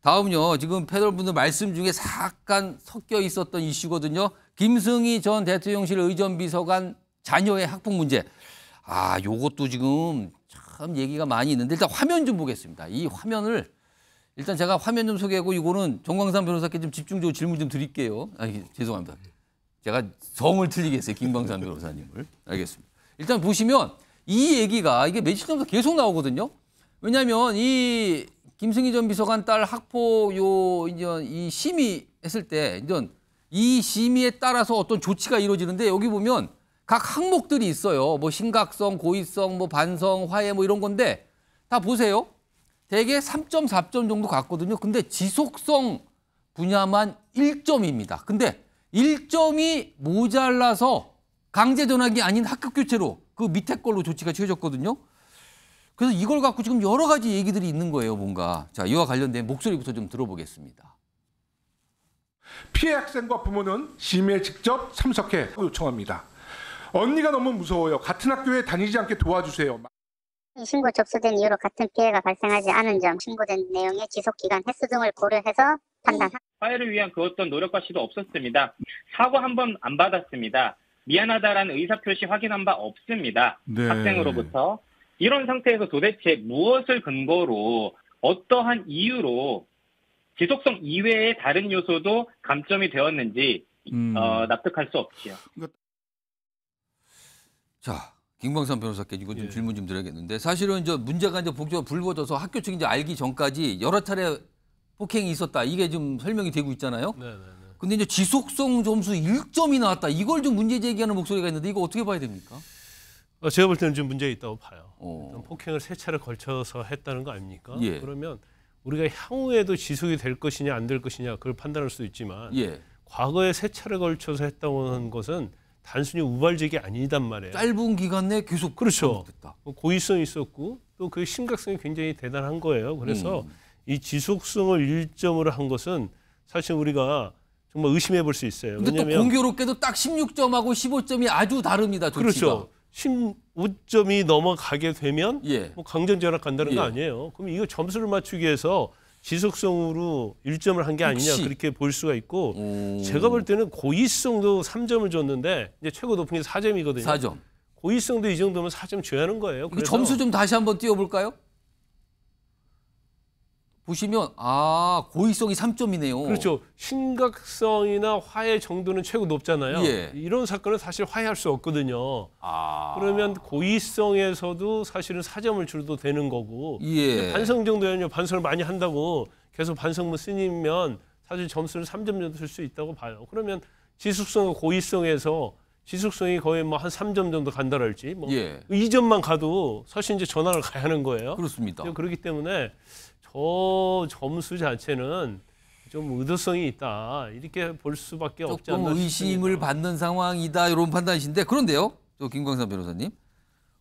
다음요. 지금 패널분들 말씀 중에 약간 섞여 있었던 이슈거든요. 김승희 전 대통령실 의전비서관 자녀의 학폭 문제. 아, 요것도 지금 참 얘기가 많이 있는데 일단 화면 좀 보겠습니다. 이 화면을 일단 제가 화면 좀 소개하고 이거는 정광산 변호사께 좀 집중적으로 질문 좀 드릴게요. 아, 죄송합니다. 제가 성을 틀리게 했어요. 김광산 변호사님을. 알겠습니다. 일단 보시면 이 얘기가 이게 며칠 전부터 계속 나오거든요. 왜냐하면 이 김승희 전 비서관 딸학포요 이제 이 심의했을 때 이제 이 심의에 따라서 어떤 조치가 이루어지는데 여기 보면 각 항목들이 있어요. 뭐 심각성, 고의성, 뭐 반성, 화해 뭐 이런 건데 다 보세요. 대개 3.4점 정도 갔거든요 근데 지속성 분야만 1점입니다. 근데 1점이 모자라서 강제 전학이 아닌 학급 교체로 그 밑에 걸로 조치가 취해졌거든요. 그래서 이걸 갖고 지금 여러 가지 얘기들이 있는 거예요, 뭔가. 자, 이와 관련된 목소리부터 좀 들어보겠습니다. 피해 학생과 부모는 심의에 직접 참석해 요청합니다. 언니가 너무 무서워요. 같은 학교에 다니지 않게 도와주세요. 신고 접수된 이후로 같은 피해가 발생하지 않은 점, 신고된 내용의 지속기간, 횟수 등을 고려해서 판단. 화해를 위한 그 어떤 노력과 시도 없었습니다. 사고 한 번 안 받았습니다. 미안하다라는 의사표시 확인한 바 없습니다. 네. 학생으로부터. 이런 상태에서 도대체 무엇을 근거로 어떠한 이유로 지속성 이외의 다른 요소도 감점이 되었는지 음. 어, 납득할 수 없지요. 자, 김광삼 변호사께 이건 좀 예. 질문 좀 드려야겠는데 사실은 이제 문제가 이제 복잡 불거져서 학교 측이 이제 알기 전까지 여러 차례 폭행이 있었다 이게 좀 설명이 되고 있잖아요. 네네네. 네, 네. 근데 이제 지속성 점수 1점이 나왔다 이걸 좀 문제 제기하는 목소리가 있는데 이거 어떻게 봐야 됩니까? 어, 제가 볼 때는 좀 문제 가 있다고 봐요. 어. 폭행을 세 차례 걸쳐서 했다는 거 아닙니까? 예. 그러면 우리가 향후에도 지속이 될 것이냐 안 될 것이냐 그걸 판단할 수 있지만 예. 과거에 세 차례 걸쳐서 했다고 하는 것은 단순히 우발적이 아니단 말이에요. 짧은 기간 내에 계속 그렇죠. 뭐 고의성이 있었고 또 그 심각성이 굉장히 대단한 거예요. 그래서 음. 이 지속성을 일점으로 한 것은 사실 우리가 정말 의심해 볼 수 있어요. 근데 또 공교롭게도 딱 16점하고 15점이 아주 다릅니다. 조치가. 그렇죠. 15점이 넘어가게 되면 예. 뭐 강전 전학 간다는 예. 거 아니에요. 그럼 이거 점수를 맞추기 위해서 지속성으로 1점을 한 게 아니냐 그렇게 볼 수가 있고 오. 제가 볼 때는 고의성도 3점을 줬는데 이제 최고 높은 게 4점이거든요. 4점. 고의성도 이 정도면 4점 줘야 하는 거예요. 그 점수 좀 다시 한번 띄워볼까요? 보시면 아 고의성이 3점이네요. 그렇죠. 심각성이나 화해 정도는 최고 높잖아요. 예. 이런 사건은 사실 화해할 수 없거든요. 아... 그러면 고의성에서도 사실은 4점을 줄도 되는 거고 예. 반성 정도는요. 반성을 많이 한다고 계속 반성문 쓰면 사실 점수를 3점 정도 줄 수 있다고 봐요. 그러면 지속성과 고의성에서 지속성이 거의 뭐 한 3점 정도 간다랄지 뭐 예. 2점만 가도 사실 이제 전화를 가야 하는 거예요. 그렇습니다. 그렇기 때문에 저 점수 자체는 좀 의도성이 있다 이렇게 볼 수밖에 없지 않나 조금 의심을 받는 상황이다 이런 판단이신데 그런데요, 저 김광삼 변호사님,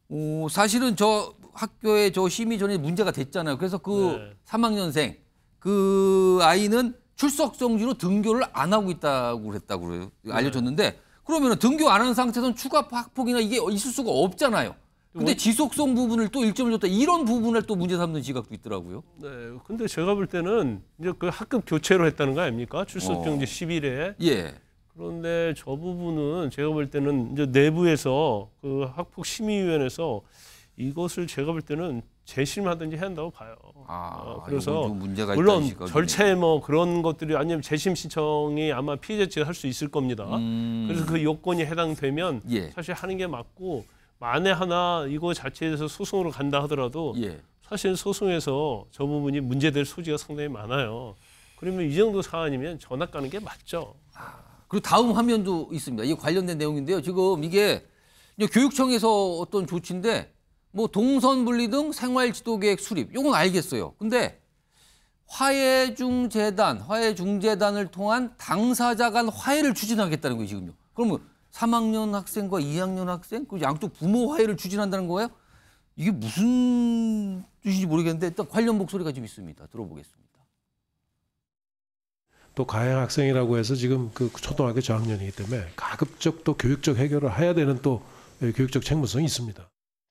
오, 어, 사실은 저 학교에 저 심의 전에 문제가 됐잖아요. 그래서 그 네. 3학년생 그 아이는 출석 정지로 등교를 안 하고 있다고 그랬다고 그래요. 네. 알려줬는데 그러면 등교 안 한 상태에서 는 추가 학폭이나 이게 있을 수가 없잖아요. 근데 지속성 부분을 또 1점을 줬다. 이런 부분을 또 문제 삼는 지각도 있더라고요. 네. 근데 제가 볼 때는 이제 그 학급 교체로 했다는 거 아닙니까? 출석 어. 정지 어. 10일에. 예. 그런데 저 부분은 제가 볼 때는 이제 내부에서 그 학폭 심의위원회에서 이것을 제가 볼 때는 재심하든지 해야 한다고 봐요. 아, 아 그래서 물론 절차에 뭐 그런 것들이 아니면 재심 신청이 아마 피해자 측이 할수 있을 겁니다. 음. 그래서 그 요건이 해당되면 예. 사실 하는 게 맞고 만에 하나 이거 자체에서 소송으로 간다 하더라도 예. 사실 소송에서 저 부분이 문제될 소지가 상당히 많아요. 그러면 이 정도 사안이면 전학 가는 게 맞죠. 아, 그리고 다음 화면도 있습니다. 이 관련된 내용인데요. 지금 이게 교육청에서 어떤 조치인데 뭐 동선 분리 등 생활 지도 계획 수립 요건 알겠어요. 근데 화해중재단, 화해중재단을 통한 당사자 간 화해를 추진하겠다는 거예요, 지금요. 그러면 3학년 학생과 2학년 학생 그 양쪽 부모 화해를 추진한다는 거예요? 이게 무슨 뜻인지 모르겠는데 일단 관련 목소리가 좀 있습니다. 들어보겠습니다. 또 가해 학생이라고 해서 지금 그 초등학교 저학년이기 때문에 가급적 또 교육적 해결을 해야 되는 또 예, 교육적 책무성이 있습니다.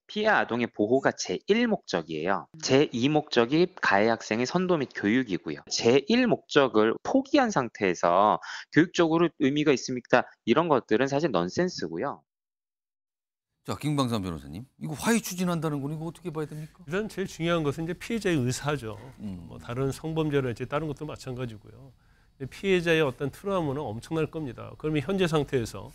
피해 아동의 보호가 제1목적이에요. 음. 제2목적이 가해 학생의 선도 및 교육이고요. 제1목적을 포기한 상태에서 교육적으로 의미가 있습니까? 이런 것들은 사실 넌센스고요. 자, 김광삼 변호사님. 이거 화해 추진한다는 건 이거 어떻게 봐야 됩니까? 일단 제일 중요한 것은 이제 피해자의 의사죠. 음. 뭐 다른 성범죄나 이제 다른 것도 마찬가지고요. 피해자의 어떤 트라우마는 엄청날 겁니다. 그러면 현재 상태에서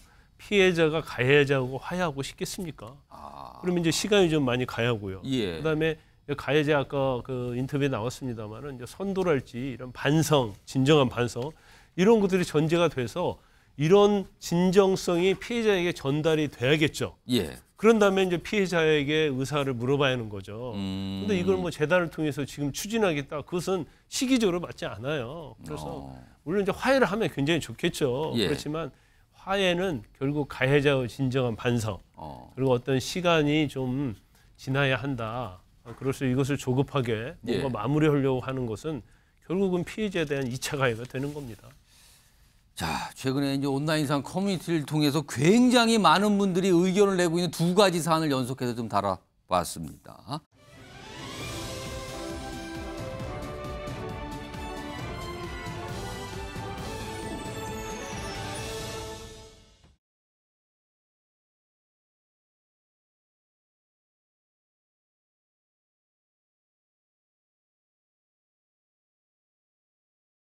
피해자가 가해자하고 화해하고 싶겠습니까? 아. 그러면 이제 시간이 좀 많이 가야고요. 예. 그다음에 가해자 아까 그 인터뷰에 나왔습니다만은 이제 선도랄지 이런 반성, 진정한 반성 이런 것들이 전제가 돼서 이런 진정성이 피해자에게 전달이 돼야겠죠. 예. 그런 다음에 이제 피해자에게 의사를 물어봐야 하는 거죠. 음. 근데 이걸 뭐 재단을 통해서 지금 추진하겠다. 그것은 시기적으로 맞지 않아요. 그래서 어. 물론 이제 화해를 하면 굉장히 좋겠죠. 예. 그렇지만 화해는 결국 가해자의 진정한 반성 어. 그리고 어떤 시간이 좀 지나야 한다. 그래서 이것을 조급하게 뭔가 예. 마무리하려고 하는 것은 결국은 피해자에 대한 이차 가해가 되는 겁니다. 자, 최근에 이제 온라인상 커뮤니티를 통해서 굉장히 많은 분들이 의견을 내고 있는 두 가지 사안을 연속해서 좀 다뤄봤습니다.